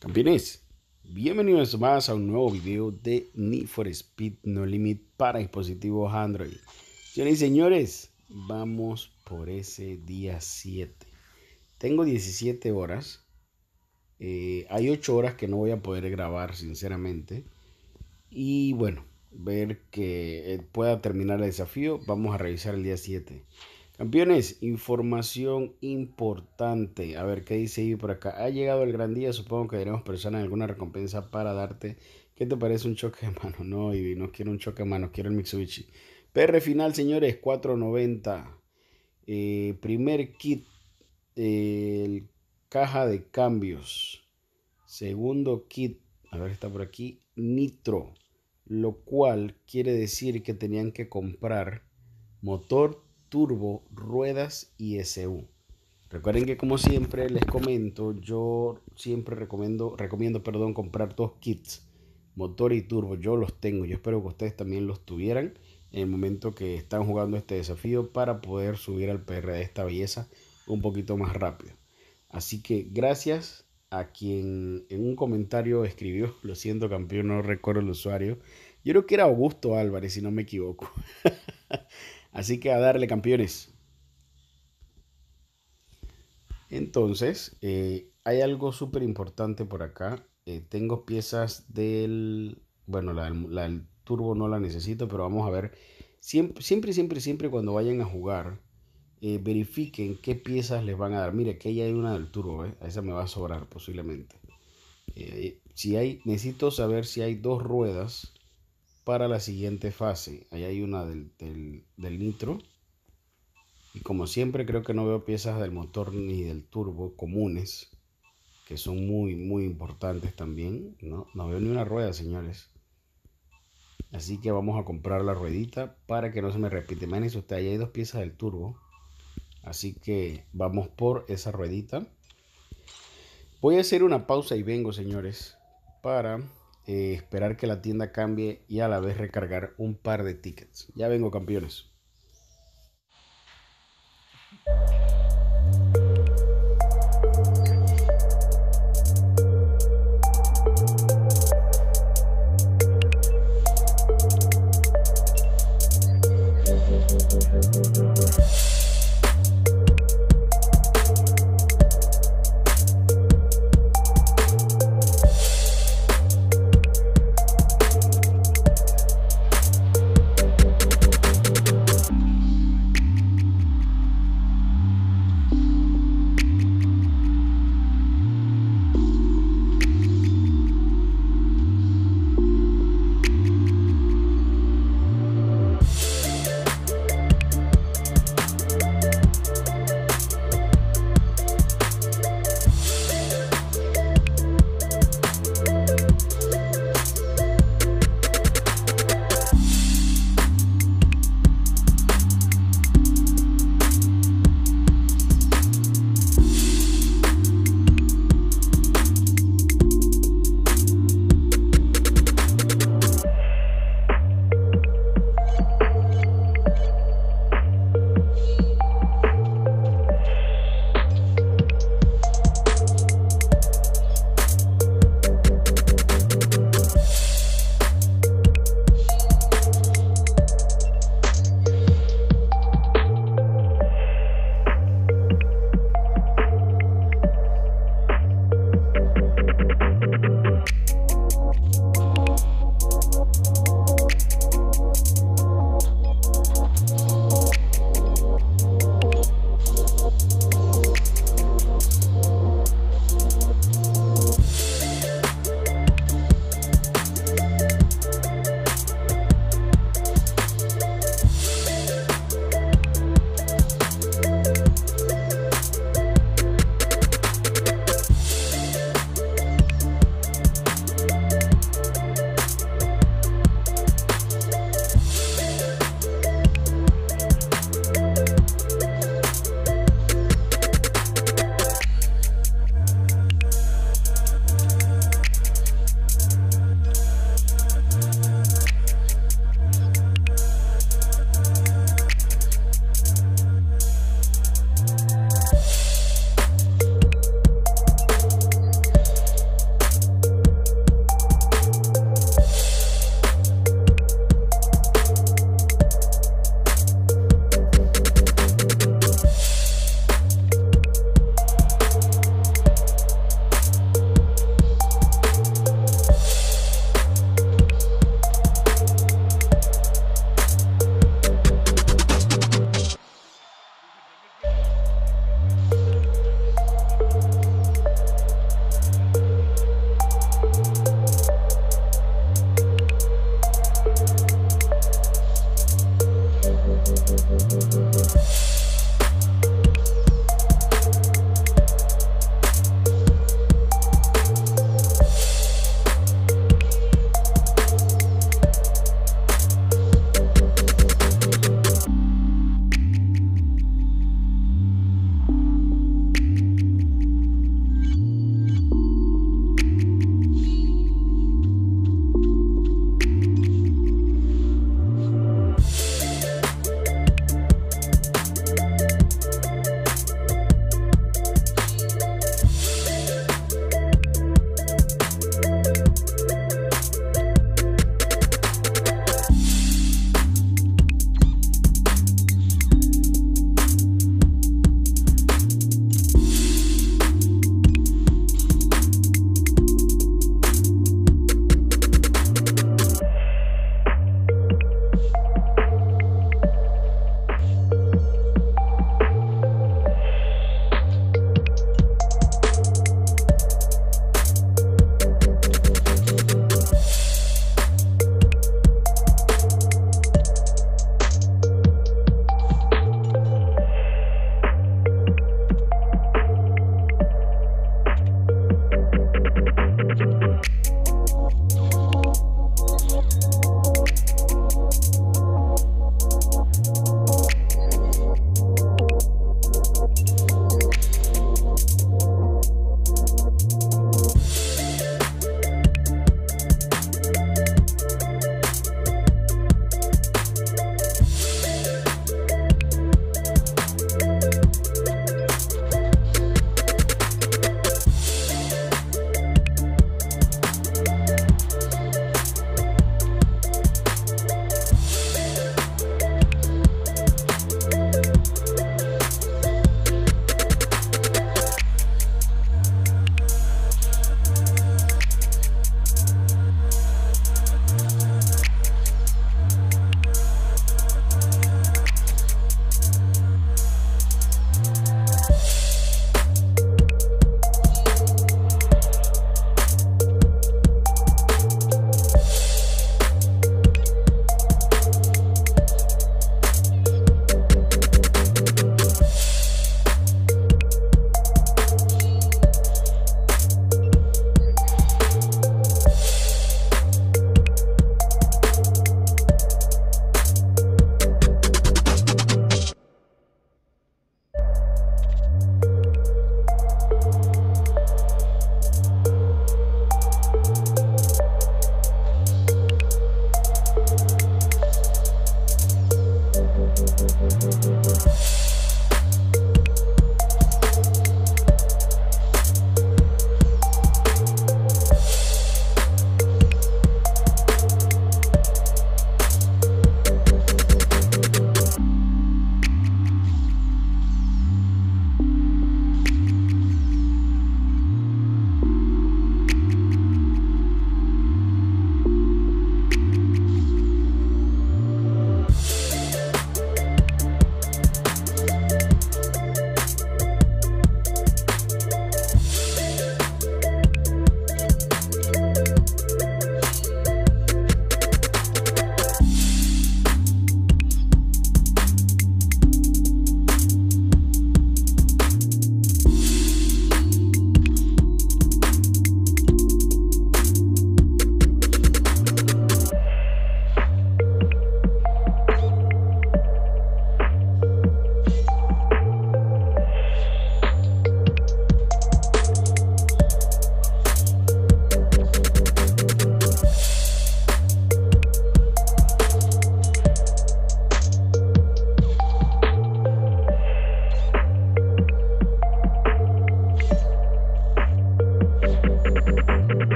Campeones, bienvenidos más a un nuevo video de Need for Speed No Limit para dispositivos Android. Señores y señores, vamos por ese día 7. Tengo 17 horas. Eh, hay 8 horas que no voy a poder grabar, sinceramente. Y bueno, ver que eh, pueda terminar el desafío, vamos a revisar el día 7. Campeones, información importante. A ver qué dice ahí por acá. Ha llegado el gran día, supongo que tenemos personas alguna recompensa para darte. ¿Qué te parece un choque de mano? No, Ivy, no quiero un choque de mano, quiero el Mitsubishi. PR final, señores, 490. Eh, primer kit, caja de cambios. Segundo kit, a ver, está por aquí, nitro. Lo cual quiere decir que tenían que comprar motor turbo, ruedas y SU. Recuerden que como siempre les comento, yo siempre recomiendo, recomiendo perdón, comprar dos kits, motor y turbo. Yo los tengo, yo espero que ustedes también los tuvieran en el momento que están jugando este desafío para poder subir al PR de esta belleza un poquito más rápido. Así que gracias a quien en un comentario escribió, lo siento campeón, no recuerdo el usuario. Yo creo que era Augusto Álvarez, si no me equivoco. Así que a darle campeones. Entonces, eh, hay algo súper importante por acá. Eh, tengo piezas del... Bueno, la, del turbo no la necesito, pero vamos a ver. Siempre, siempre, siempre, siempre cuando vayan a jugar, eh, verifiquen qué piezas les van a dar. Mire, que hay una del turbo, a esa me va a sobrar posiblemente. si hay, necesito saber si hay dos ruedas para la siguiente fase. Ahí hay una del, nitro. Y como siempre creo que no veo piezas del motor ni del turbo comunes, que son muy, muy importantes también. No, veo ni una rueda, señores. Así que vamos a comprar la ruedita para que no se me repite. Imagínense usted, ahí hay dos piezas del turbo. Así que vamos por esa ruedita. Voy a hacer una pausa y vengo, señores, para eh, esperar que la tienda cambie y a la vez recargar un par de tickets. Ya vengo, campeones.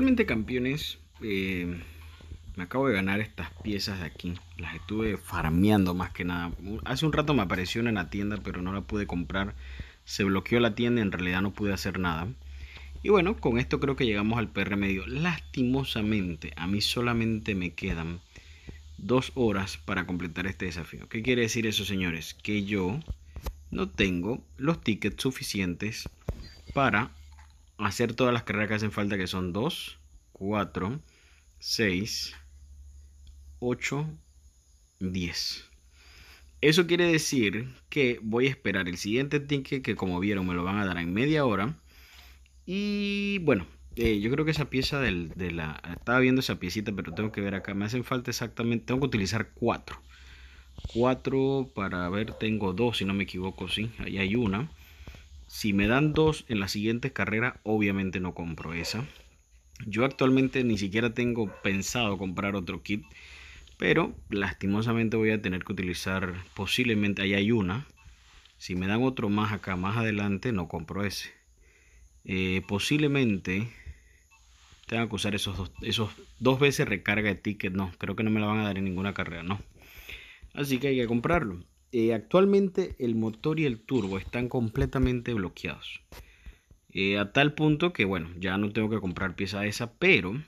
Realmente campeones, eh, me acabo de ganar estas piezas de aquí. Las estuve farmeando más que nada. Hace un rato me apareció en la tienda, pero no la pude comprar. Se bloqueó la tienda, y en realidad no pude hacer nada. Y bueno, con esto creo que llegamos al PR medio. Lastimosamente, a mí solamente me quedan dos horas para completar este desafío. ¿Qué quiere decir eso, señores? Que yo no tengo los tickets suficientes para hacer todas las carreras que hacen falta, que son 2, 4, 6, 8, 10. Eso quiere decir que voy a esperar el siguiente ticket que como vieron me lo van a dar en media hora. Y bueno, eh, yo creo que esa pieza de la... Estaba viendo esa piecita, pero tengo que ver acá. Me hacen falta exactamente... Tengo que utilizar 4. 4 para ver, tengo 2 si no me equivoco, sí. Ahí hay una. Si me dan dos en las siguientes carreras, obviamente no compro esa. Yo actualmente ni siquiera tengo pensado comprar otro kit, pero lastimosamente voy a tener que utilizar posiblemente, ahí hay una. Si me dan otro más acá, más adelante, no compro ese. Eh, posiblemente tenga que usar esos dos, esos dos veces recarga de ticket. No, creo que no me la van a dar en ninguna carrera, no. Así que hay que comprarlo. Eh, actualmente el motor y el turbo están completamente bloqueados. Eh, a tal punto que, bueno, ya no tengo que comprar pieza esa, pero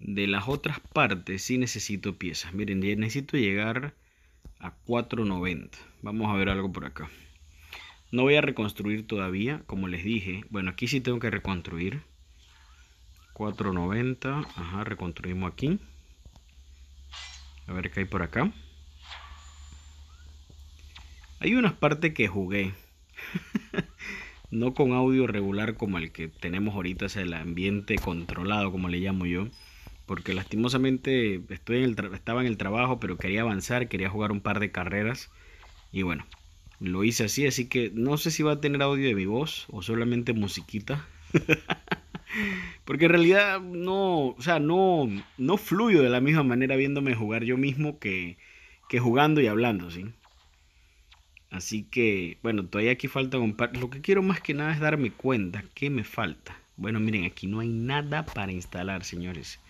de las otras partes sí necesito piezas. Miren, necesito llegar a 490. Vamos a ver algo por acá. No voy a reconstruir todavía, como les dije. Bueno, aquí sí tengo que reconstruir. 490. Ajá, reconstruimos aquí. A ver qué hay por acá. Hay unas partes que jugué. no con audio regular como el que tenemos ahorita, sea, el ambiente controlado, como le llamo yo. Porque lastimosamente estoy estaba en el trabajo, pero quería avanzar, quería jugar un par de carreras. Y bueno, lo hice así, así que no sé si va a tener audio de mi voz o solamente musiquita. Porque en realidad no, o sea, no, no fluyo de la misma manera viéndome jugar yo mismo que, que jugando y hablando, ¿sí? Así que, bueno, todavía aquí falta un par. Lo que quiero más que nada es darme cuenta qué me falta. Bueno, miren, aquí no hay nada para instalar, señores.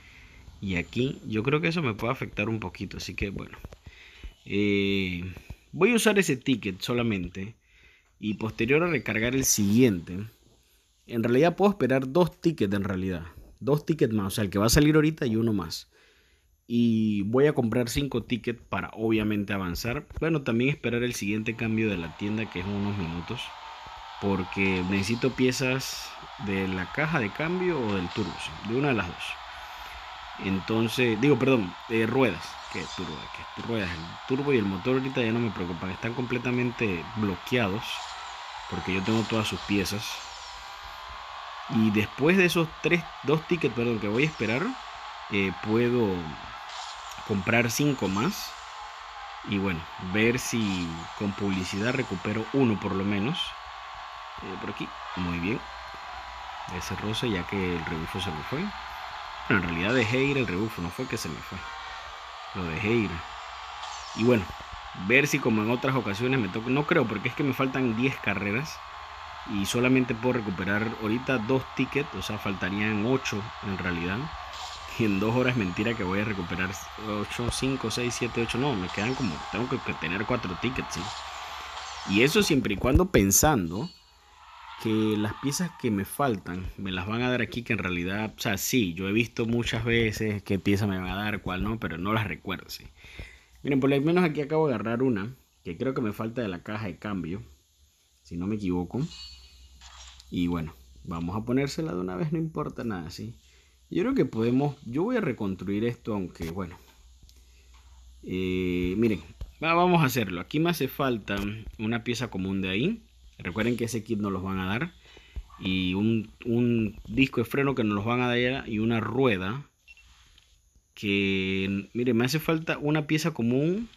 Y aquí yo creo que eso me puede afectar un poquito. Así que, bueno. Eh, voy a usar ese ticket solamente. Y posterior a recargar el siguiente. En realidad puedo esperar dos tickets en realidad. Dos tickets más. O sea, el que va a salir ahorita y uno más y voy a comprar 5 tickets para obviamente avanzar. Bueno, también esperar el siguiente cambio de la tienda que es unos minutos. Porque necesito piezas de la caja de cambio o del turbo, de una de las dos. Entonces, digo, perdón, ruedas. ¿Qué turbo? ¿Qué ruedas? El turbo y el motor ahorita ya no me preocupan, están completamente bloqueados. Porque yo tengo todas sus piezas. Y después de esos tres, dos tickets, perdón, que voy a esperar, eh, puedo comprar 5 más. Y bueno, ver si con publicidad recupero uno por lo menos. Eh, por aquí, muy bien. Ese rosa ya que el rebufo se me fue. Bueno, en realidad dejé ir el rebufo, no fue que se me fue. Lo dejé ir. Y bueno, ver si como en otras ocasiones me toca. No creo, porque es que me faltan 10 carreras. Y solamente puedo recuperar ahorita dos tickets, o sea, faltarían 8 en realidad en dos horas mentira que voy a recuperar 8, 5, 6, 7, 8. No, me quedan como, tengo que, tener cuatro tickets, Y eso siempre y cuando pensando que las piezas que me faltan me las van a dar aquí, que en realidad, o sea, sí, yo he visto muchas veces qué pieza me van a dar, cuál no, pero no las recuerdo, ¿sí? Miren, por lo menos aquí acabo de agarrar una, que creo que me falta de la caja de cambio, si no me equivoco. Y bueno, vamos a ponérsela de una vez, no importa nada, ¿sí? Yo creo que podemos, yo voy a reconstruir esto, aunque bueno. Eh, miren, vamos a hacerlo. Aquí me hace falta una pieza común de ahí. Recuerden que ese kit nos los van a dar. Y un, disco de freno que nos los van a dar y una rueda. Que, miren, me hace falta una pieza común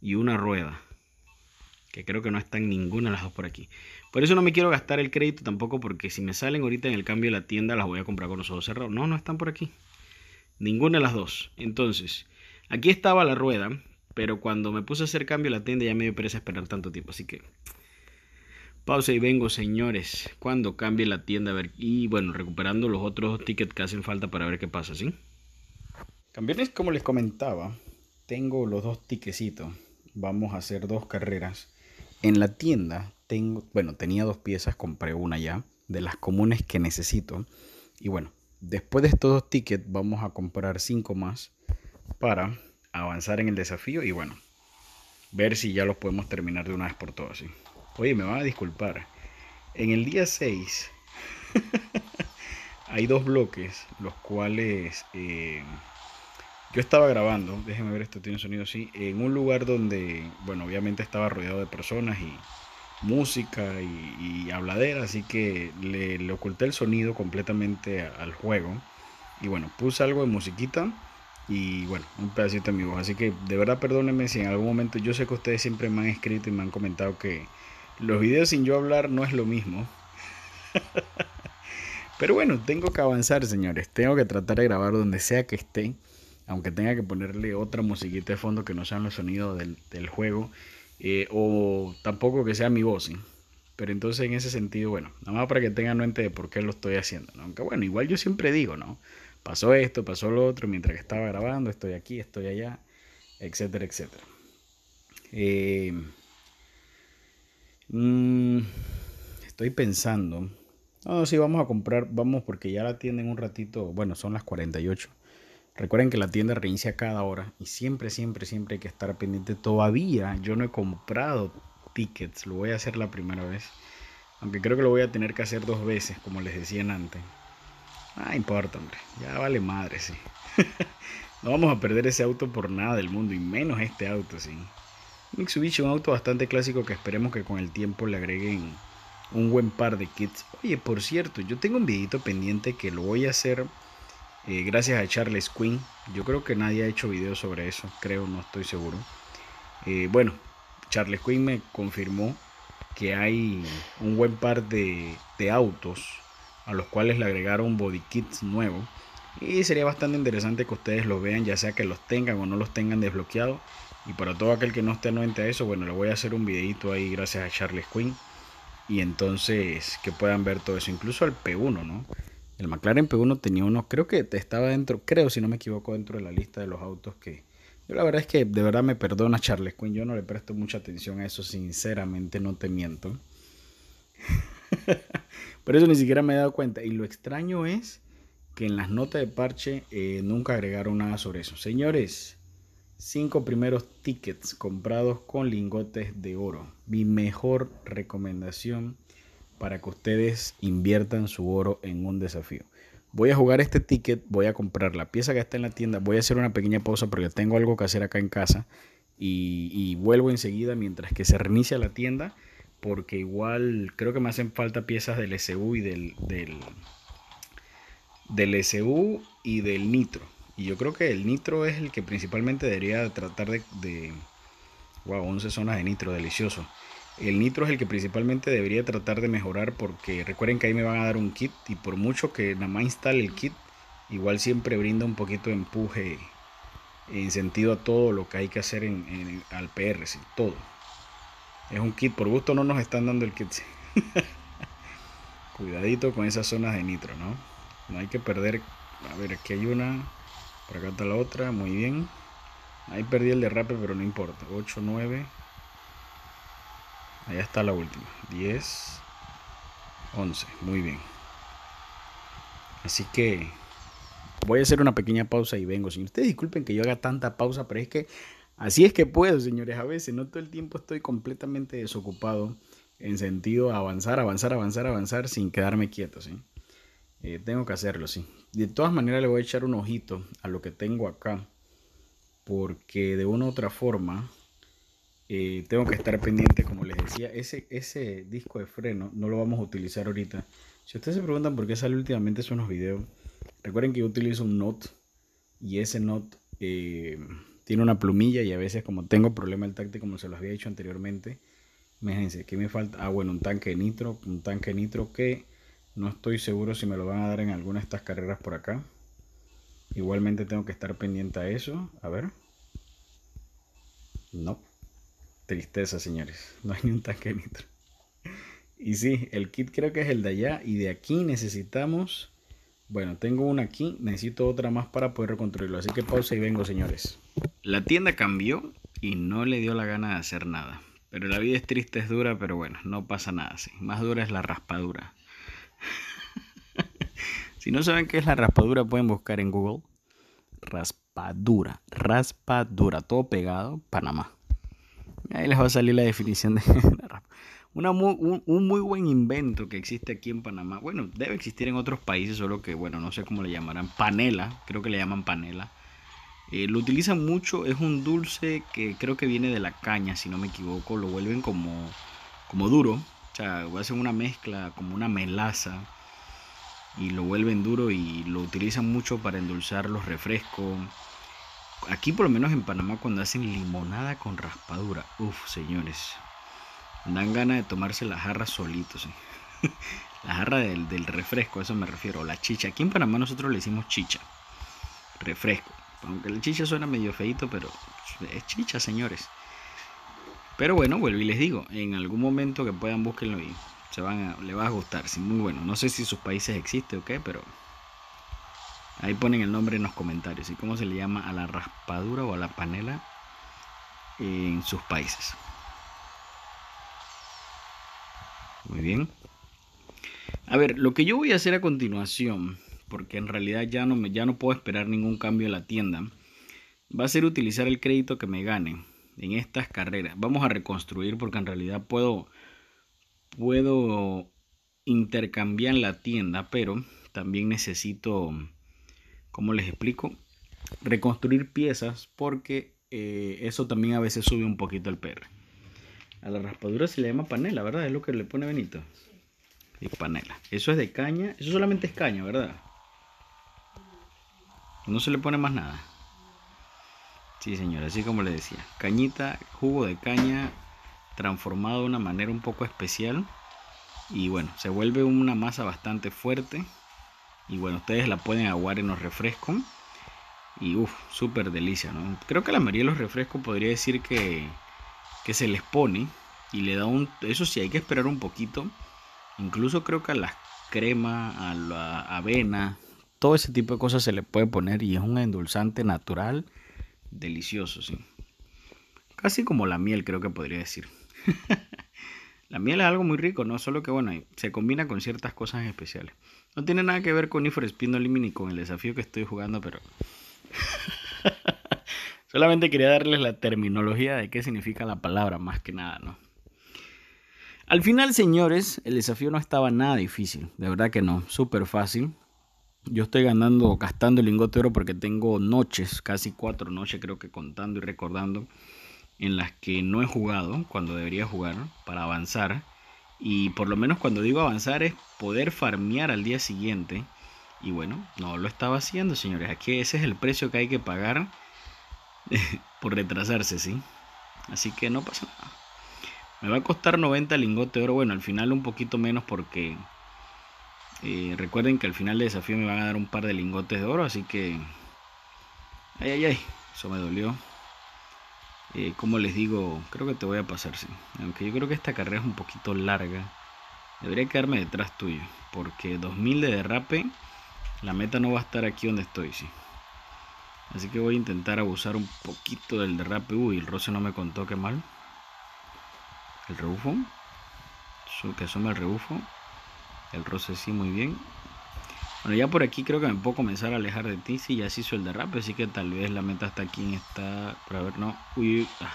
y una rueda. Que creo que no están ninguna de las dos por aquí. Por eso no me quiero gastar el crédito tampoco, porque si me salen ahorita en el cambio de la tienda, las voy a comprar con los ojos cerrados. No, no están por aquí. Ninguna de las dos. Entonces, aquí estaba la rueda, pero cuando me puse a hacer cambio de la tienda ya me dio pereza esperar tanto tiempo. Así que pausa y vengo, señores, cuando cambie la tienda. A ver, y bueno, recuperando los otros tickets que hacen falta para ver qué pasa, ¿sí? cambiarles como les comentaba, tengo los dos tiquecitos. Vamos a hacer dos carreras. En la tienda tengo, bueno, tenía dos piezas, compré una ya, de las comunes que necesito. Y bueno, después de estos dos tickets vamos a comprar cinco más para avanzar en el desafío y bueno, ver si ya los podemos terminar de una vez por todas. Oye, me van a disculpar. En el día 6 hay dos bloques, los cuales eh, yo estaba grabando, déjenme ver, esto tiene sonido así, en un lugar donde, bueno, obviamente estaba rodeado de personas y música y, habladera, así que le, oculté el sonido completamente al juego. Y bueno, puse algo de musiquita y bueno, un pedacito de mi voz. Así que de verdad perdónenme si en algún momento yo sé que ustedes siempre me han escrito y me han comentado que los videos sin yo hablar no es lo mismo. Pero bueno, tengo que avanzar, señores. Tengo que tratar de grabar donde sea que esté. Aunque tenga que ponerle otra musiquita de fondo que no sean los sonidos del juego. Eh, o tampoco que sea mi voz. Pero entonces en ese sentido, bueno, nada más para que tengan mente de por qué lo estoy haciendo. Aunque bueno, igual yo siempre digo, ¿no? Pasó esto, pasó lo otro, mientras que estaba grabando, estoy aquí, estoy allá, etcétera, etcétera. Eh, mm, estoy pensando. No, si vamos a comprar, vamos porque ya la tienen un ratito, bueno, son las 48. Recuerden que la tienda reinicia cada hora y siempre, siempre, siempre hay que estar pendiente. Todavía yo no he comprado tickets, lo voy a hacer la primera vez. Aunque creo que lo voy a tener que hacer dos veces, como les decían antes. Ah, importa, hombre. Ya vale madre, sí. no vamos a perder ese auto por nada del mundo, y menos este auto, sí. Mitsubishi, un auto bastante clásico que esperemos que con el tiempo le agreguen un buen par de kits. Oye, por cierto, yo tengo un videito pendiente que lo voy a hacer eh, gracias a Charles Quinn. Yo creo que nadie ha hecho video sobre eso, creo, no estoy seguro. Eh, bueno, Charles Quinn me confirmó que hay un buen par de, de autos a los cuales le agregaron body kits nuevos. Y sería bastante interesante que ustedes los vean, ya sea que los tengan o no los tengan desbloqueados. Y para todo aquel que no esté anuente a eso, bueno, le voy a hacer un videito ahí gracias a Charles Quinn. Y entonces que puedan ver todo eso, incluso al P1, ¿no? El McLaren P1 tenía uno, creo que estaba dentro, creo si no me equivoco, dentro de la lista de los autos que... Yo la verdad es que de verdad me perdona Charles Quinn, yo no le presto mucha atención a eso, sinceramente no te miento. Por eso ni siquiera me he dado cuenta. Y lo extraño es que en las notas de parche eh, nunca agregaron nada sobre eso. Señores, cinco primeros tickets comprados con lingotes de oro. Mi mejor recomendación para que ustedes inviertan su oro en un desafío. Voy a jugar este ticket, voy a comprar la pieza que está en la tienda, voy a hacer una pequeña pausa porque tengo algo que hacer acá en casa y, vuelvo enseguida mientras que se reinicia la tienda porque igual creo que me hacen falta piezas del SU y del, del, del SU y del nitro. Y yo creo que el nitro es el que principalmente debería tratar de, de wow, 11 zonas de nitro, delicioso. El nitro es el que principalmente debería tratar de mejorar porque recuerden que ahí me van a dar un kit y por mucho que nada más instale el kit, igual siempre brinda un poquito de empuje en sentido a todo lo que hay que hacer en, al PR, todo. Es un kit, por gusto no nos están dando el kit. Cuidadito con esas zonas de nitro, ¿no? No hay que perder. A ver, aquí hay una. Por acá está la otra. Muy bien. Ahí perdí el derrape, pero no importa. 8, 9. Allá está la última. 10, 11. Muy bien. Así que voy a hacer una pequeña pausa y vengo. ustedes disculpen que yo haga tanta pausa, pero es que así es que puedo, señores. A veces no todo el tiempo estoy completamente desocupado en sentido avanzar, avanzar, avanzar, avanzar sin quedarme quieto, eh, tengo que hacerlo, sí. De todas maneras le voy a echar un ojito a lo que tengo acá. Porque de una u otra forma eh, tengo que estar pendiente, como ese, ese disco de freno no lo vamos a utilizar ahorita. Si ustedes se preguntan por qué sale últimamente Son en los videos, recuerden que yo utilizo un NOT y ese NOT eh, tiene una plumilla y a veces como tengo problema el táctil como se los había dicho anteriormente, imagínense, ¿qué me falta? Ah, bueno, un tanque de nitro, un tanque de nitro que no estoy seguro si me lo van a dar en alguna de estas carreras por acá. Igualmente tengo que estar pendiente a eso. A ver. No. Tristeza, señores. No hay ni un tanque de nitro. Y sí, el kit creo que es el de allá. Y de aquí necesitamos... Bueno, tengo una aquí. Necesito otra más para poder reconstruirlo. Así que pausa y vengo, señores. La tienda cambió y no le dio la gana de hacer nada. Pero la vida es triste, es dura, pero bueno, no pasa nada Sí, Más dura es la raspadura. si no saben qué es la raspadura, pueden buscar en Google. Raspadura, raspadura, todo pegado, Panamá. Ahí les va a salir la definición de un, muy buen invento que existe aquí en Panamá. Bueno, debe existir en otros países, solo que, bueno, no sé cómo le llamarán. Panela, creo que le llaman panela. Eh, lo utilizan mucho, es un dulce que creo que viene de la caña, si no me equivoco. Lo vuelven como, como duro. O sea, hacen una mezcla, como una melaza. Y lo vuelven duro y lo utilizan mucho para endulzar los refrescos aquí por lo menos en Panamá cuando hacen limonada con raspadura, uff señores, dan ganas de tomarse la jarra solitos. la jarra del, refresco, a eso me refiero, la chicha. Aquí en Panamá nosotros le decimos chicha, refresco. Aunque la chicha suena medio feito, pero es chicha, señores. Pero bueno, vuelvo y les digo, en algún momento que puedan búsquenlo y se van a, le va a gustar, sí, muy bueno. No sé si sus países existe o qué, pero Ahí ponen el nombre en los comentarios y cómo se le llama a la raspadura o a la panela en sus países. Muy bien. A ver, lo que yo voy a hacer a continuación, porque en realidad ya no, me, ya no puedo esperar ningún cambio en la tienda, va a ser utilizar el crédito que me gane en estas carreras. Vamos a reconstruir porque en realidad puedo, puedo intercambiar la tienda, pero también necesito como les explico, reconstruir piezas porque eh, eso también a veces sube un poquito el perro. A la raspadura se le llama panela, ¿verdad? Es lo que le pone Benito. Y panela. Eso es de caña. Eso solamente es caña, ¿verdad? No se le pone más nada. Sí, señora, así como le decía. Cañita, jugo de caña transformado de una manera un poco especial. Y bueno, se vuelve una masa bastante fuerte. Y bueno, ustedes la pueden aguar en los refrescos. Y uff, súper delicia, ¿no? Creo que la mayoría los refrescos podría decir que, que se les pone y le da un... Eso sí, hay que esperar un poquito. Incluso creo que a las cremas, a la avena, todo ese tipo de cosas se le puede poner y es un endulzante natural, delicioso, sí. Casi como la miel, creo que podría decir. la miel es algo muy rico, ¿no? Solo que bueno, se combina con ciertas cosas especiales. No tiene nada que ver con Ifor Spindolim ni con el desafío que estoy jugando, pero. Solamente quería darles la terminología de qué significa la palabra, más que nada, ¿no? Al final, señores, el desafío no estaba nada difícil, de verdad que no, súper fácil. Yo estoy ganando, gastando el lingote oro porque tengo noches, casi cuatro noches creo que contando y recordando, en las que no he jugado cuando debería jugar para avanzar. Y por lo menos cuando digo avanzar es poder farmear al día siguiente. Y bueno, no lo estaba haciendo, señores. Aquí ese es el precio que hay que pagar por retrasarse, ¿sí? Así que no pasa nada. Me va a costar 90 lingotes de oro. Bueno, al final un poquito menos porque eh, recuerden que al final del desafío me van a dar un par de lingotes de oro. Así que... Ay, ay, ay. Eso me dolió. Eh, como les digo, creo que te voy a pasar, sí. Aunque yo creo que esta carrera es un poquito larga. Debería quedarme detrás tuyo. Porque 2000 de derrape, la meta no va a estar aquí donde estoy, sí. Así que voy a intentar abusar un poquito del derrape. Uy, el roce no me contó qué mal. El rebufo. Que asoma el rebufo. El roce sí, muy bien. Bueno, ya por aquí creo que me puedo comenzar a alejar de ti. Si ya se hizo el derrape, así que tal vez la meta está aquí en esta. Para ver, no. Uy, ah,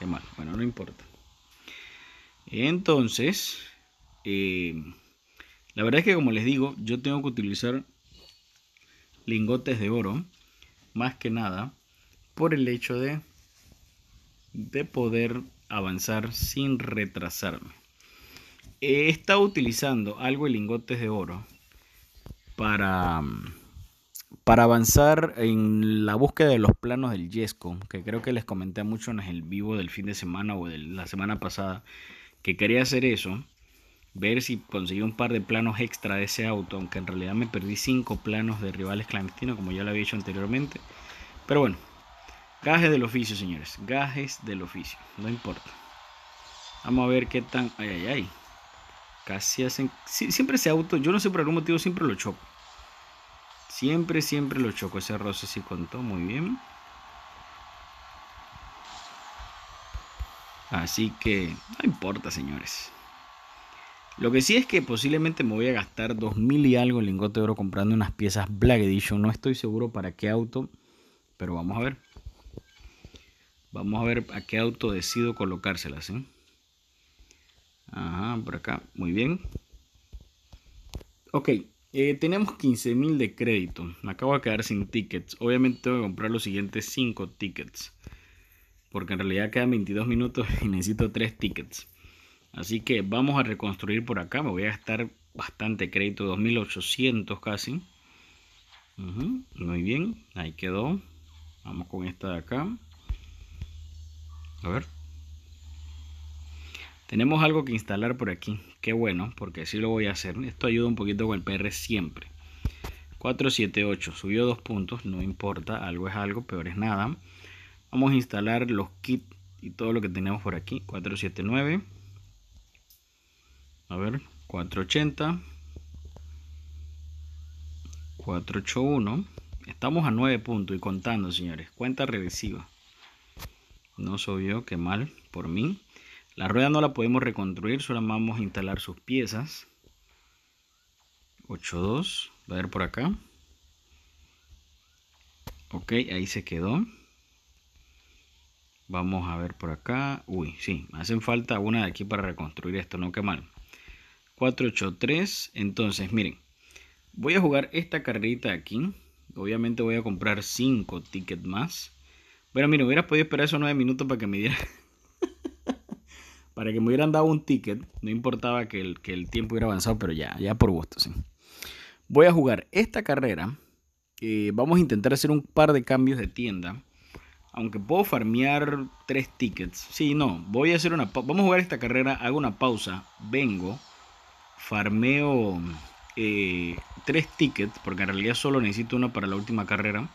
qué mal. Bueno, no importa. Entonces, eh, la verdad es que, como les digo, yo tengo que utilizar lingotes de oro más que nada por el hecho de de poder avanzar sin retrasarme. He estado utilizando algo de lingotes de oro para, para avanzar en la búsqueda de los planos del Yesco, que creo que les comenté mucho en el vivo del fin de semana o de la semana pasada, que quería hacer eso, ver si conseguí un par de planos extra de ese auto, aunque en realidad me perdí cinco planos de rivales clandestinos, como ya lo había hecho anteriormente. Pero bueno, gajes del oficio, señores, gajes del oficio, no importa. Vamos a ver qué tan... Ay, ay, ay. Casi hacen. siempre ese auto, yo no sé por algún motivo, siempre lo choco. Siempre, siempre lo choco. Ese arroz sí contó muy bien. Así que no importa, señores. Lo que sí es que posiblemente me voy a gastar 2000 y algo en lingote de oro comprando unas piezas Black Edition. No estoy seguro para qué auto, pero vamos a ver. Vamos a ver a qué auto decido colocárselas. ¿eh? por acá. Muy bien. Ok, eh, tenemos tenemos 15.000 de crédito. Me acabo de quedar sin tickets. Obviamente tengo que comprar los siguientes 5 tickets. Porque en realidad quedan 22 minutos y necesito 3 tickets. Así que vamos a reconstruir por acá. Me voy a gastar bastante crédito. 2.800 casi. muy bien. Ahí quedó. Vamos con esta de acá. A ver. Tenemos algo que instalar por aquí. Qué bueno, porque así lo voy a hacer. Esto ayuda un poquito con el PR siempre. 478, subió dos puntos, no importa, algo es algo, peor es nada. Vamos a instalar los kits y todo lo que tenemos por aquí. 479. A ver, 480. 481. Estamos a 9 puntos y contando, señores. Cuenta regresiva. No subió, qué mal por mí. La rueda no la podemos reconstruir, solo vamos a instalar sus piezas. 8.2, va a ver por acá. Ok, ahí se quedó. Vamos a ver por acá. Uy, sí, me hacen falta una de aquí para reconstruir esto, no qué mal. 483, entonces miren, voy a jugar esta carrerita aquí. Obviamente voy a comprar 5 tickets más. Bueno, miren, hubiera podido esperar esos 9 minutos para que me diera para que me hubieran dado un ticket, no importaba que el, que el tiempo hubiera avanzado, pero ya, ya por gusto, sí. Voy a jugar esta carrera. Eh, vamos a intentar hacer un par de cambios de tienda. Aunque puedo farmear tres tickets. Sí, no. Voy a hacer una. Vamos a jugar esta carrera. Hago una pausa. Vengo. Farmeo eh, tres tickets. Porque en realidad solo necesito uno para la última carrera.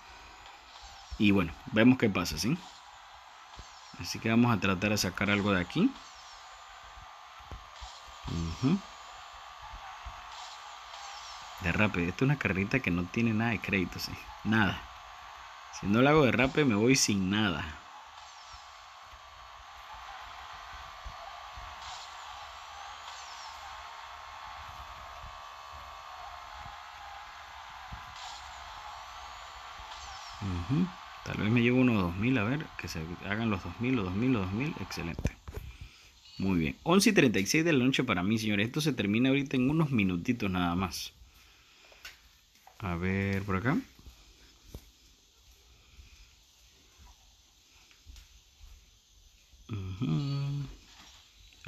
Y bueno, vemos qué pasa, ¿sí? Así que vamos a tratar de sacar algo de aquí. Derrape, esto es una carrerita que no tiene nada de crédito, sí. Nada. Si no la hago derrape, me voy sin nada. Tal vez me llevo unos 2000, a ver, que se hagan los 2000 mil, 2000 o 2000, excelente. Muy bien. 11 y 36 de la noche para mí, señores. Esto se termina ahorita en unos minutitos nada más. A ver, por acá.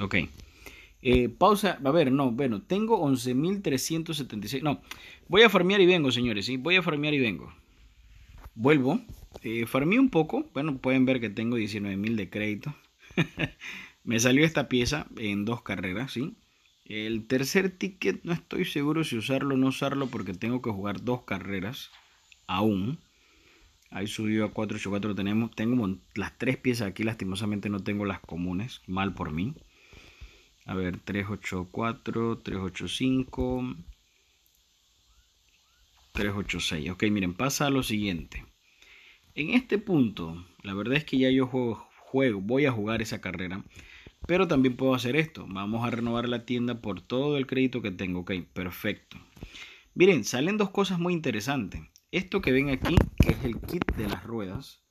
Ok. Eh, pausa. A ver, no, bueno, tengo 11.376. No, voy a farmear y vengo, señores. ¿sí? Voy a farmear y vengo. Vuelvo. Eh, un poco. Bueno, pueden ver que tengo 19.000 de crédito. Me salió esta pieza en dos carreras, ¿sí? El tercer ticket no estoy seguro si usarlo o no usarlo porque tengo que jugar dos carreras aún. Ahí subió a 484. Tenemos, tengo las tres piezas aquí. Lastimosamente no tengo las comunes. Mal por mí. A ver, 384, 385, 386. Ok, miren, pasa a lo siguiente. En este punto, la verdad es que ya yo juego, juego, voy a jugar esa carrera. Pero también puedo hacer esto. Vamos a renovar la tienda por todo el crédito que tengo. Ok, perfecto. Miren, salen dos cosas muy interesantes. Esto que ven aquí, que es el kit de las ruedas.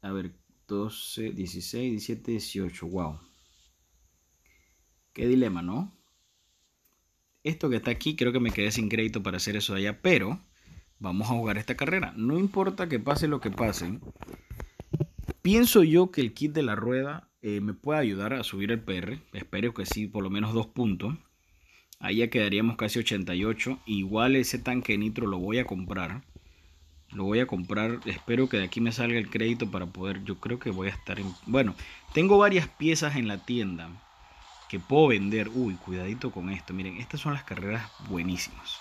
A ver, 12, 16, 17, 18. Wow. Qué dilema, ¿no? Esto que está aquí, creo que me quedé sin crédito para hacer eso allá. Pero vamos a jugar esta carrera. No importa que pase lo que pase. Pienso yo que el kit de la rueda eh, me puede ayudar a subir el PR. Espero que sí, por lo menos dos puntos. Ahí ya quedaríamos casi 88. Igual ese tanque de nitro lo voy a comprar. Lo voy a comprar. Espero que de aquí me salga el crédito para poder. Yo creo que voy a estar en. Bueno, tengo varias piezas en la tienda que puedo vender. Uy, cuidadito con esto. Miren, estas son las carreras buenísimas.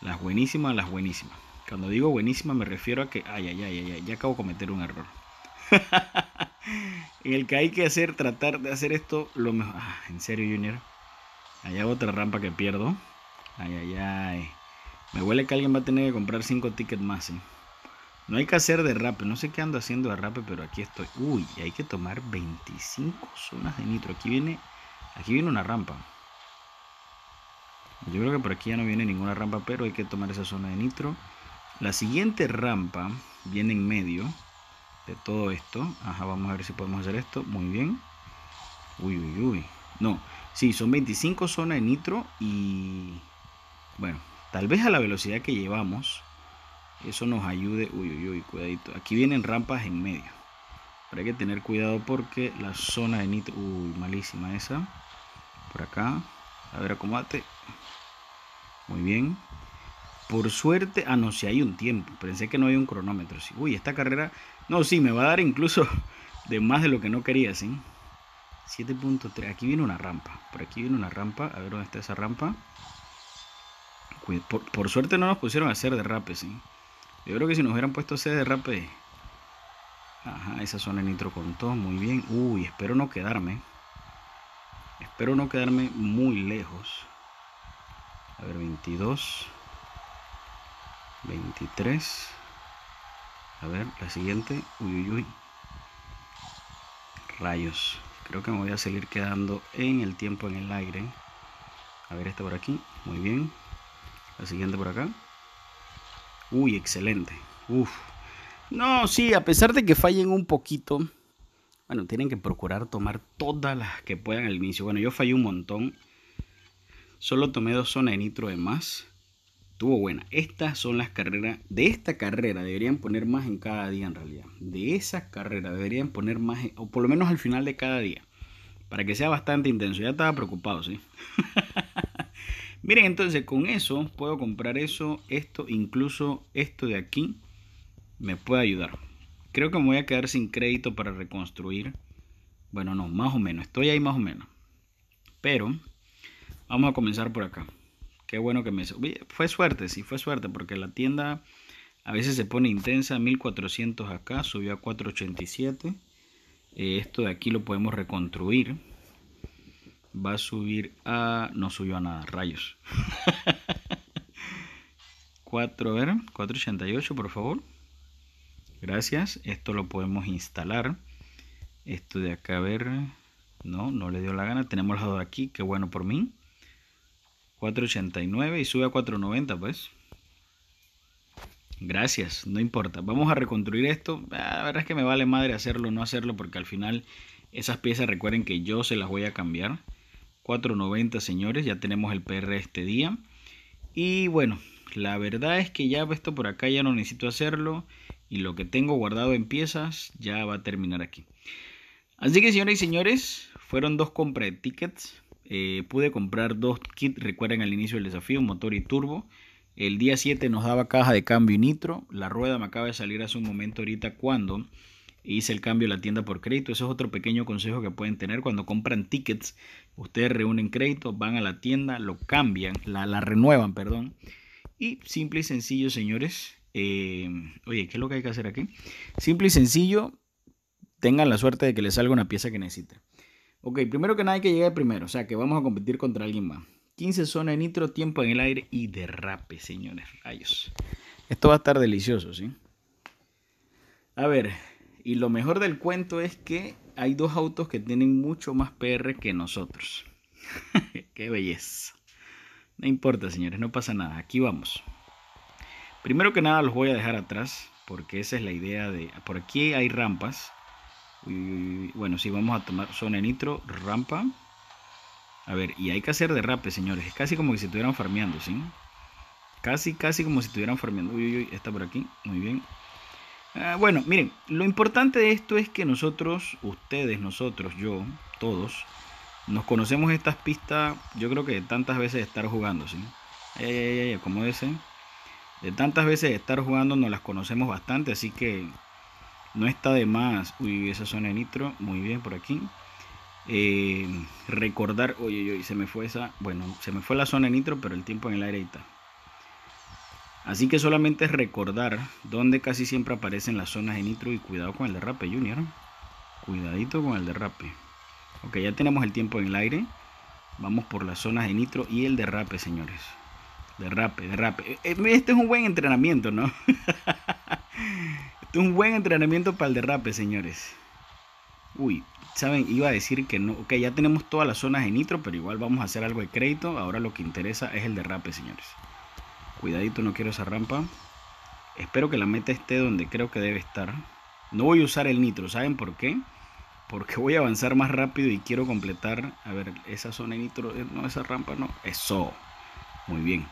Las buenísimas, las buenísimas. Cuando digo buenísimas me refiero a que. Ay, ay, ay, ay, ya acabo de cometer un error. En el que hay que hacer, tratar de hacer esto lo mejor. Ah, en serio, Junior. Allá otra rampa que pierdo. Ay, ay, ay. Me huele que alguien va a tener que comprar 5 tickets más. ¿eh? No hay que hacer de derrape. No sé qué ando haciendo derrape, pero aquí estoy. Uy, hay que tomar 25 zonas de nitro. Aquí viene, aquí viene una rampa. Yo creo que por aquí ya no viene ninguna rampa, pero hay que tomar esa zona de nitro. La siguiente rampa viene en medio de todo esto. vamos a ver si podemos hacer esto. Muy bien. Uy, uy, uy. No, sí, son 25 zonas de nitro y... Bueno, tal vez a la velocidad que llevamos, eso nos ayude. Uy, uy, uy, cuidadito. Aquí vienen rampas en medio. Pero hay que tener cuidado porque la zona de nitro... Uy, malísima esa. Por acá. A ver, acomate. Muy bien. Por suerte, ah, no, si hay un tiempo. Pensé que no hay un cronómetro. Uy, esta carrera no, sí, me va a dar incluso de más de lo que no quería, ¿sí? 7.3. Aquí viene una rampa. Por aquí viene una rampa. A ver dónde está esa rampa. Por, suerte no nos pusieron a hacer derrape, ¿sí? Yo creo que si nos hubieran puesto a hacer derrape... Ajá, esa zona de nitro con todo. Muy bien. Uy, espero no quedarme. Espero no quedarme muy lejos. A ver, 22. 23. A ver, la siguiente. Uy, uy, uy. Rayos. Creo que me voy a seguir quedando en el tiempo en el aire. A ver, esta por aquí. Muy bien. La siguiente por acá. Uy, excelente. Uf. No, sí, a pesar de que fallen un poquito. Bueno, tienen que procurar tomar todas las que puedan al inicio. Bueno, yo fallé un montón. Solo tomé dos zonas de nitro de más. Estuvo buena. Estas son las carreras. De esta carrera deberían poner más en cada día en realidad. De esa carrera deberían poner más, o por lo menos al final de cada día. Para que sea bastante intenso. Ya estaba preocupado, ¿sí? Miren, entonces con eso puedo comprar eso, esto, incluso esto de aquí me puede ayudar. Creo que me voy a quedar sin crédito para reconstruir. Bueno, no, más o menos. Estoy ahí más o menos. Pero vamos a comenzar por acá. Qué bueno que me... Fue suerte, sí, fue suerte, porque la tienda a veces se pone intensa, 1400 acá, subió a 487. Eh, esto de aquí lo podemos reconstruir. Va a subir a... No subió a nada, rayos. 4, a ver, 488 por favor. Gracias. Esto lo podemos instalar. Esto de acá, a ver. No, no le dio la gana. Tenemos los dos aquí, qué bueno por mí. 489 y sube a 490, pues. Gracias, no importa. Vamos a reconstruir esto. Ah, la verdad es que me vale madre hacerlo o no hacerlo porque al final esas piezas recuerden que yo se las voy a cambiar. 490 señores, ya tenemos el PR este día. Y bueno, la verdad es que ya esto por acá ya no necesito hacerlo. Y lo que tengo guardado en piezas ya va a terminar aquí. Así que señores y señores, fueron dos compras de tickets eh, pude comprar dos kits, recuerden al inicio del desafío, motor y turbo. El día 7 nos daba caja de cambio y nitro. La rueda me acaba de salir hace un momento ahorita cuando hice el cambio de la tienda por crédito. Eso es otro pequeño consejo que pueden tener cuando compran tickets. Ustedes reúnen crédito, van a la tienda, lo cambian, la, renuevan, perdón. Y simple y sencillo, señores. Eh, oye, ¿qué es lo que hay que hacer aquí? Simple y sencillo, tengan la suerte de que les salga una pieza que necesiten. Ok, primero que nada hay que llegar primero, o sea que vamos a competir contra alguien más. 15 zonas de nitro, tiempo en el aire y derrape, señores. Rayos. Esto va a estar delicioso, ¿sí? A ver, y lo mejor del cuento es que hay dos autos que tienen mucho más PR que nosotros. Qué belleza. No importa, señores, no pasa nada. Aquí vamos. Primero que nada los voy a dejar atrás porque esa es la idea de... Por aquí hay rampas bueno, si vamos a tomar zona nitro, rampa. A ver, y hay que hacer derrape, señores. Es casi como que si estuvieran farmeando, ¿sí? Casi, casi como si estuvieran farmeando. Uy, uy, uy, está por aquí. Muy bien. Ah, bueno, miren, lo importante de esto es que nosotros, ustedes, nosotros, yo, todos, nos conocemos estas pistas, yo creo que de tantas veces de estar jugando, ¿sí? como dicen De tantas veces de estar jugando nos las conocemos bastante, así que no está de más. Uy, esa zona de nitro. Muy bien por aquí. Eh, recordar. Oye, oye, se me fue esa. Bueno, se me fue la zona de nitro, pero el tiempo en el aire está. Así que solamente recordar dónde casi siempre aparecen las zonas de nitro y cuidado con el derrape, Junior. Cuidadito con el derrape. Ok, ya tenemos el tiempo en el aire. Vamos por las zonas de nitro y el derrape, señores. Derrape, derrape. Eh, eh, este es un buen entrenamiento, ¿no? Un buen entrenamiento para el derrape, señores. Uy, saben, iba a decir que no. Ok, ya tenemos todas las zonas de nitro, pero igual vamos a hacer algo de crédito. Ahora lo que interesa es el derrape, señores. Cuidadito, no quiero esa rampa. Espero que la meta esté donde creo que debe estar. No voy a usar el nitro, ¿saben por qué? Porque voy a avanzar más rápido y quiero completar. A ver, esa zona de nitro, eh, no, esa rampa no. Eso. Muy bien.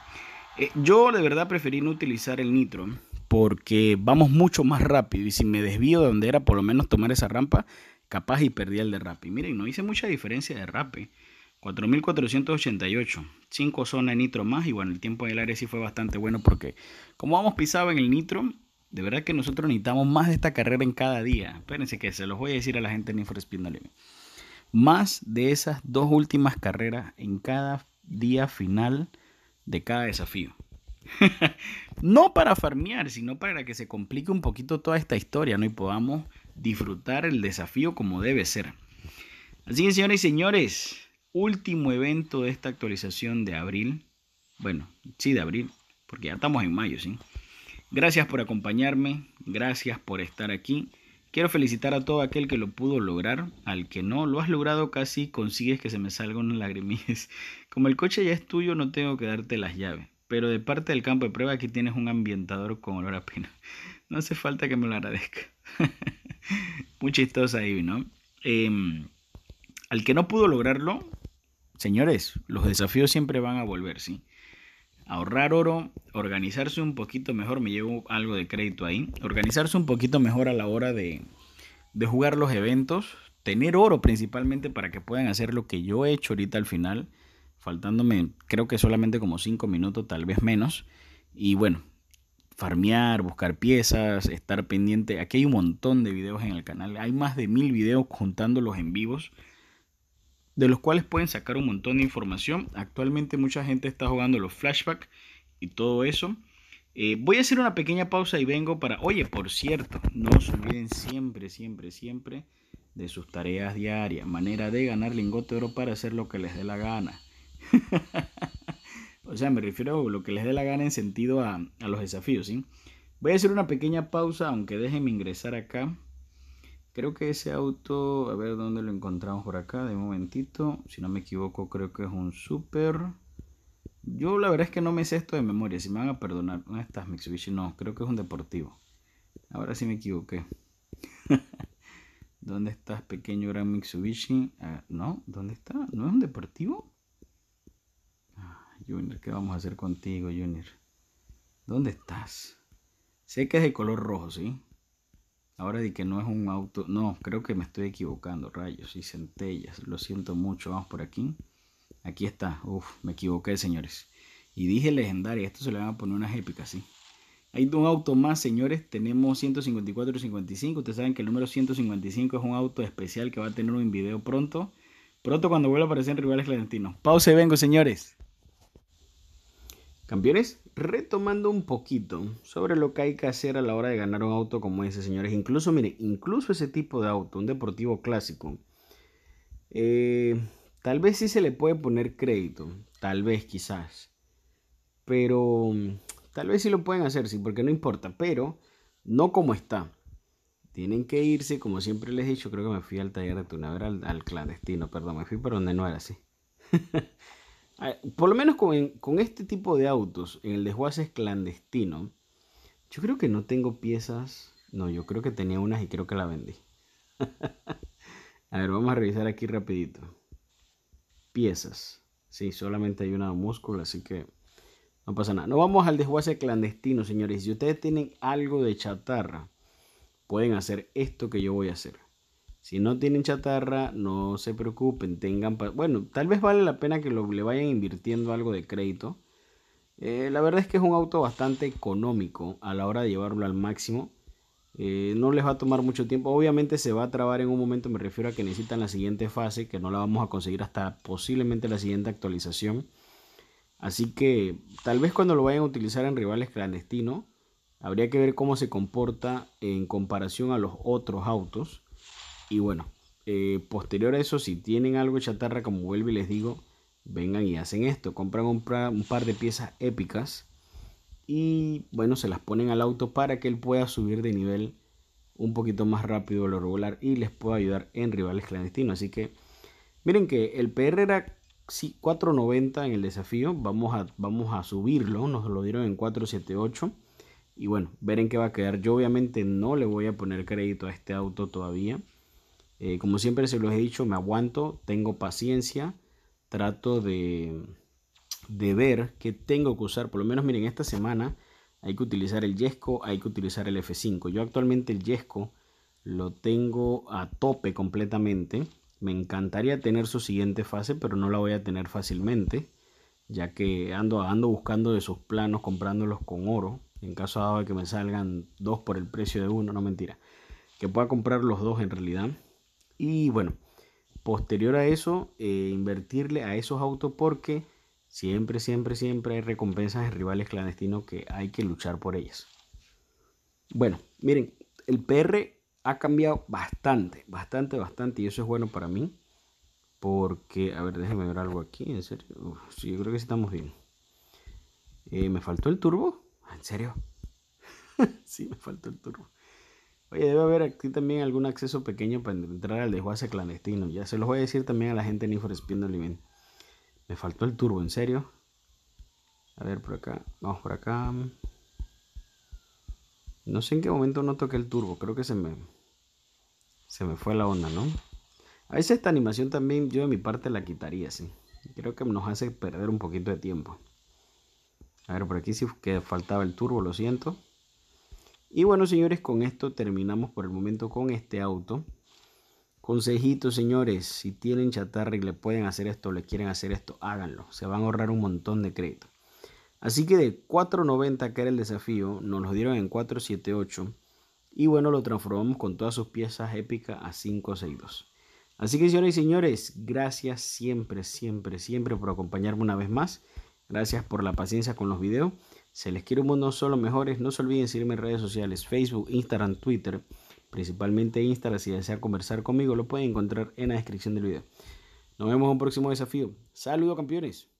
Eh, yo de verdad preferí no utilizar el nitro porque vamos mucho más rápido y si me desvío de donde era por lo menos tomar esa rampa, capaz y perdí el derrape. Miren, no hice mucha diferencia de derrape. 4.488, 5 zonas de nitro más y bueno, el tiempo en el área sí fue bastante bueno porque como vamos pisado en el nitro, de verdad que nosotros necesitamos más de esta carrera en cada día. Espérense que se los voy a decir a la gente en Infraspin Más de esas dos últimas carreras en cada día final de cada desafío. no para farmear, sino para que se complique un poquito toda esta historia, ¿no? Y podamos disfrutar el desafío como debe ser. Así que, señores y señores, último evento de esta actualización de abril. Bueno, sí, de abril, porque ya estamos en mayo, ¿sí? Gracias por acompañarme, gracias por estar aquí. Quiero felicitar a todo aquel que lo pudo lograr, al que no lo has logrado casi consigues que se me salgan las lagrimillas. Como el coche ya es tuyo, no tengo que darte las llaves pero de parte del campo de prueba aquí tienes un ambientador con olor a pino. No hace falta que me lo agradezca. Muy chistosa ahí, ¿no? Em, al que no pudo lograrlo, señores, los desafíos siempre van a volver, ¿sí? Ahorrar oro, organizarse un poquito mejor, me llevo algo de crédito ahí, organizarse un poquito mejor a la hora de, de jugar los eventos, tener oro principalmente para que puedan hacer lo que yo he hecho ahorita al final faltándome creo que solamente como 5 minutos, tal vez menos. Y bueno, farmear, buscar piezas, estar pendiente. Aquí hay un montón de videos en el canal. Hay más de mil videos contándolos en vivos, de los cuales pueden sacar un montón de información. Actualmente mucha gente está jugando los flashbacks y todo eso. Eh, voy a hacer una pequeña pausa y vengo para... Oye, por cierto, no se olviden siempre, siempre, siempre de sus tareas diarias. Manera de ganar lingote de oro para hacer lo que les dé la gana. o sea, me refiero a lo que les dé la gana en sentido a, los desafíos, Voy a hacer una pequeña pausa, aunque déjenme ingresar acá. Creo que ese auto, a ver dónde lo encontramos por acá, de momentito. Si no me equivoco, creo que es un Super. Yo la verdad es que no me sé esto de memoria, si me van a perdonar. ¿Dónde estás, Mitsubishi? No, creo que es un deportivo. Ahora sí me equivoqué. ¿Dónde estás, pequeño gran Mitsubishi? Ah, no, ¿dónde está? ¿No es un deportivo? Junior, ¿qué vamos a hacer contigo, Junior? ¿Dónde estás? Sé que es de color rojo, ¿sí? Ahora di que no es un auto. No, creo que me estoy equivocando. Rayos y centellas. Lo siento mucho. Vamos por aquí. Aquí está. Uf, me equivoqué, señores. Y dije legendaria. Esto se le van a poner unas épicas, ¿sí? Hay un auto más, señores. Tenemos 154 y 55. Ustedes saben que el número 155 es un auto especial que va a tener un video pronto. Pronto cuando vuelva a aparecer en rivales Pausa y vengo, señores. Campeones, retomando un poquito sobre lo que hay que hacer a la hora de ganar un auto como ese, señores. Incluso, mire, incluso ese tipo de auto, un deportivo clásico, eh, tal vez sí se le puede poner crédito, tal vez quizás, pero tal vez sí lo pueden hacer, sí, porque no importa, pero no como está. Tienen que irse, como siempre les he dicho, creo que me fui al taller de tunabera al, clandestino, perdón, me fui por donde no era así. Ah, por lo menos con, este tipo de autos, en el desguace clandestino, yo creo que no tengo piezas. No, yo creo que tenía unas y creo que la vendí. a ver, vamos a revisar aquí rapidito. Piezas. Sí, solamente hay una músculo, así que no pasa nada. No vamos al desguace clandestino, señores. Si ustedes tienen algo de chatarra, pueden hacer esto que yo voy a hacer. Si no tienen chatarra, no se preocupen, tengan... Bueno, tal vez vale la pena que lo, le vayan invirtiendo algo de crédito. Eh, la verdad es que es un auto bastante económico a la hora de llevarlo al máximo. Eh, no les va a tomar mucho tiempo. Obviamente se va a trabar en un momento, me refiero a que necesitan la siguiente fase, que no la vamos a conseguir hasta posiblemente la siguiente actualización. Así que tal vez cuando lo vayan a utilizar en rivales clandestinos, habría que ver cómo se comporta en comparación a los otros autos. Y bueno, eh, posterior a eso, si tienen algo chatarra, como vuelvo y les digo, vengan y hacen esto. Compran un, par de piezas épicas y bueno, se las ponen al auto para que él pueda subir de nivel un poquito más rápido lo regular y les pueda ayudar en rivales clandestinos. Así que miren que el PR era 490 en el desafío, vamos a, vamos a subirlo, nos lo dieron en 478 y bueno, ver en qué va a quedar. Yo obviamente no le voy a poner crédito a este auto todavía eh, como siempre se los he dicho, me aguanto, tengo paciencia, trato de, ver qué tengo que usar. Por lo menos, miren, esta semana hay que utilizar el Yesco, hay que utilizar el F5. Yo actualmente el Yesco lo tengo a tope completamente. Me encantaría tener su siguiente fase, pero no la voy a tener fácilmente, ya que ando, ando buscando de sus planos, comprándolos con oro. En caso de que me salgan dos por el precio de uno, no mentira. Que pueda comprar los dos en realidad. Y bueno, posterior a eso, eh, invertirle a esos autos porque siempre, siempre, siempre hay recompensas de rivales clandestinos que hay que luchar por ellas. Bueno, miren, el PR ha cambiado bastante, bastante, bastante y eso es bueno para mí. Porque, a ver, déjenme ver algo aquí, en serio. sí, yo creo que sí estamos bien. Eh, ¿Me faltó el turbo? ¿En serio? sí, me faltó el turbo. Oye, debe haber aquí también algún acceso pequeño para entrar al desguace clandestino. Ya se los voy a decir también a la gente en for Me faltó el turbo, ¿en serio? A ver, por acá. Vamos por acá. No sé en qué momento no toqué el turbo. Creo que se me... Se me fue la onda, ¿no? A veces esta animación también yo de mi parte la quitaría, sí. Creo que nos hace perder un poquito de tiempo. A ver, por aquí sí que faltaba el turbo, lo siento. Y bueno, señores, con esto terminamos por el momento con este auto. Consejitos, señores, si tienen chatarra y le pueden hacer esto, le quieren hacer esto, háganlo. Se van a ahorrar un montón de crédito. Así que de 4.90, que era el desafío, nos lo dieron en 4.78. Y bueno, lo transformamos con todas sus piezas épicas a 5.62. Así que, señores y señores, gracias siempre, siempre, siempre por acompañarme una vez más. Gracias por la paciencia con los videos. Se les quiero un mundo solo mejores. No se olviden seguirme en redes sociales, Facebook, Instagram, Twitter. Principalmente Instagram, si desean conversar conmigo, lo pueden encontrar en la descripción del video. Nos vemos en un próximo desafío. Saludos campeones.